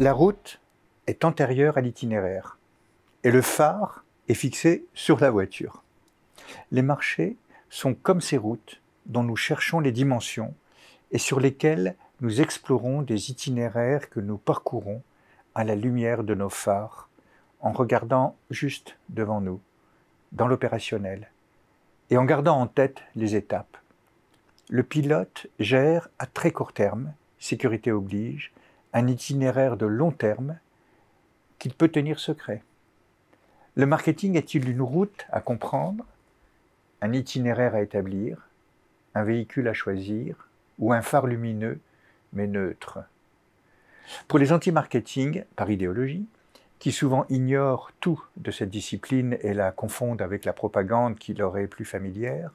La route est antérieure à l'itinéraire et le phare est fixé sur la voiture. Les marchés sont comme ces routes dont nous cherchons les dimensions et sur lesquelles nous explorons des itinéraires que nous parcourons à la lumière de nos phares en regardant juste devant nous, dans l'opérationnel, et en gardant en tête les étapes. Le pilote gère à très court terme, sécurité oblige, un itinéraire de long terme qu'il peut tenir secret. Le marketing est-il une route à comprendre, un itinéraire à établir, un véhicule à choisir ou un phare lumineux mais neutre Pour les anti-marketing, par idéologie, qui souvent ignorent tout de cette discipline et la confondent avec la propagande qui leur est plus familière,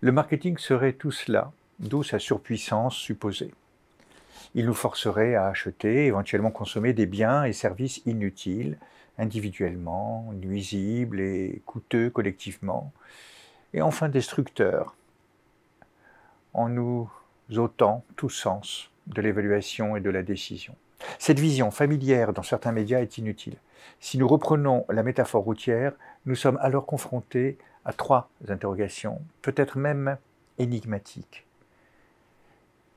le marketing serait tout cela, d'où sa surpuissance supposée il nous forcerait à acheter, éventuellement consommer des biens et services inutiles, individuellement, nuisibles et coûteux collectivement, et enfin destructeurs, en nous ôtant tout sens de l'évaluation et de la décision. Cette vision familière dans certains médias est inutile. Si nous reprenons la métaphore routière, nous sommes alors confrontés à trois interrogations, peut-être même énigmatiques.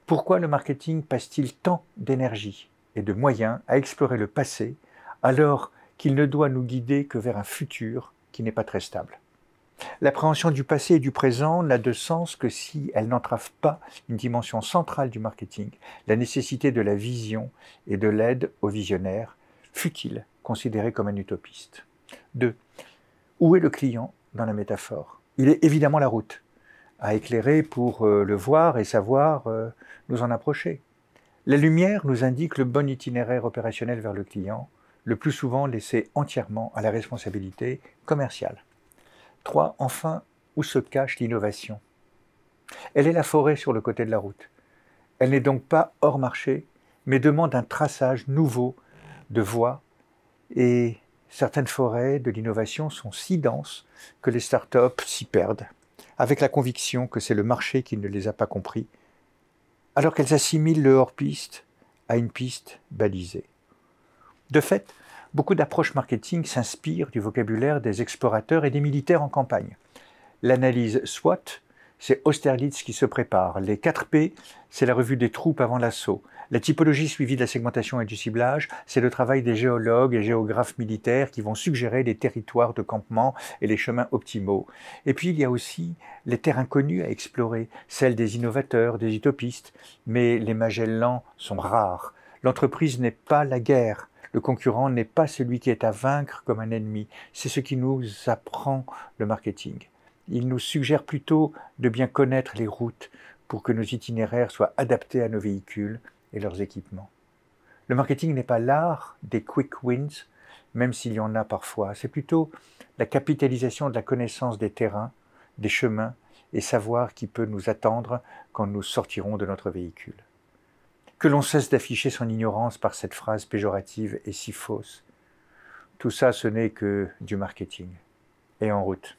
Pourquoi le marketing passe-t-il tant d'énergie et de moyens à explorer le passé alors qu'il ne doit nous guider que vers un futur qui n'est pas très stable L'appréhension du passé et du présent n'a de sens que si elle n'entrave pas une dimension centrale du marketing, la nécessité de la vision et de l'aide aux visionnaires, fut-il considéré comme un utopiste. 2. Où est le client dans la métaphore Il est évidemment la route à éclairer pour euh, le voir et savoir euh, nous en approcher. La lumière nous indique le bon itinéraire opérationnel vers le client, le plus souvent laissé entièrement à la responsabilité commerciale. 3. Enfin, où se cache l'innovation Elle est la forêt sur le côté de la route. Elle n'est donc pas hors marché, mais demande un traçage nouveau de voies et certaines forêts de l'innovation sont si denses que les startups s'y perdent avec la conviction que c'est le marché qui ne les a pas compris, alors qu'elles assimilent le hors-piste à une piste balisée. De fait, beaucoup d'approches marketing s'inspirent du vocabulaire des explorateurs et des militaires en campagne. L'analyse SWOT, c'est Austerlitz qui se prépare. Les 4 P, c'est la revue des troupes avant l'assaut. La typologie suivie de la segmentation et du ciblage, c'est le travail des géologues et géographes militaires qui vont suggérer les territoires de campement et les chemins optimaux. Et puis il y a aussi les terres inconnues à explorer, celles des innovateurs, des utopistes, mais les Magellans sont rares. L'entreprise n'est pas la guerre. Le concurrent n'est pas celui qui est à vaincre comme un ennemi. C'est ce qui nous apprend le marketing. Il nous suggère plutôt de bien connaître les routes pour que nos itinéraires soient adaptés à nos véhicules et leurs équipements. Le marketing n'est pas l'art des quick wins, même s'il y en a parfois. C'est plutôt la capitalisation de la connaissance des terrains, des chemins et savoir qui peut nous attendre quand nous sortirons de notre véhicule. Que l'on cesse d'afficher son ignorance par cette phrase péjorative et si fausse. Tout ça, ce n'est que du marketing. Et en route.